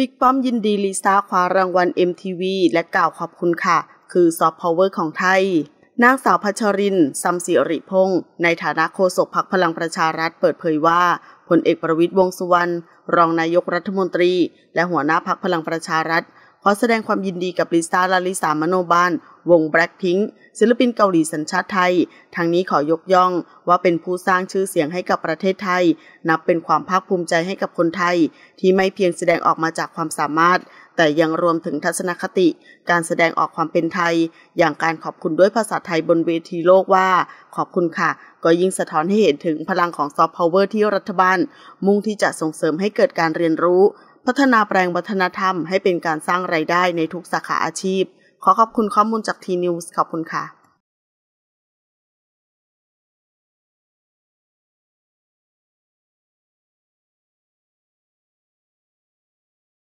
บิ๊กป้อมยินดีลีซ่าคว้ารางวัล MTV และกล่าวขอบคุณค่ะ คือซอฟต์พาวเวอร์ ของไทย นางสาว พัชรินซัมสิริพงศ์ในฐานะโฆษกพักพลังประชารัฐ เปิดเผยว่าพลเอกประวิตยวงสุวรรณ รองนายกรัฐมนตรี และหัว หน้าพักพลังประชารัฐขอแสดงความยินดีกับลิซ่า ลาลิสามโนบ้านวงแบล็กพิงศิลปินเกาหลีสัญชาติไทย ทางนี้ขอยกย่องว่าเป็นผู้สร้างชื่อเสียงให้กับประเทศไทย นับเป็นความภาคภูมิใจให้กับคนไทย ที่ไม่เพียงแสดงออกมาจากความสามารถ แต่ยังรวมถึงทัศนคติ การแสดงออกความเป็นไทย อย่างการขอบคุณด้วยภาษาไทยบนเวทีโลกว่า ขอบคุณค่ะ ก็ยิ่งสะท้อนให้เห็นถึงพลังของซอฟต์พาวเวอร์ที่รัฐบาล มุ่งที่จะส่งเสริมให้เกิดการเรียนรู้พัฒนาแปลงวัฒนธรรมให้เป็นการสร้างไรายได้ในทุกสาขาอาชีพ ขอขอบคุณข้อมูลจากทีนิวส์ขอบคุณค่ะ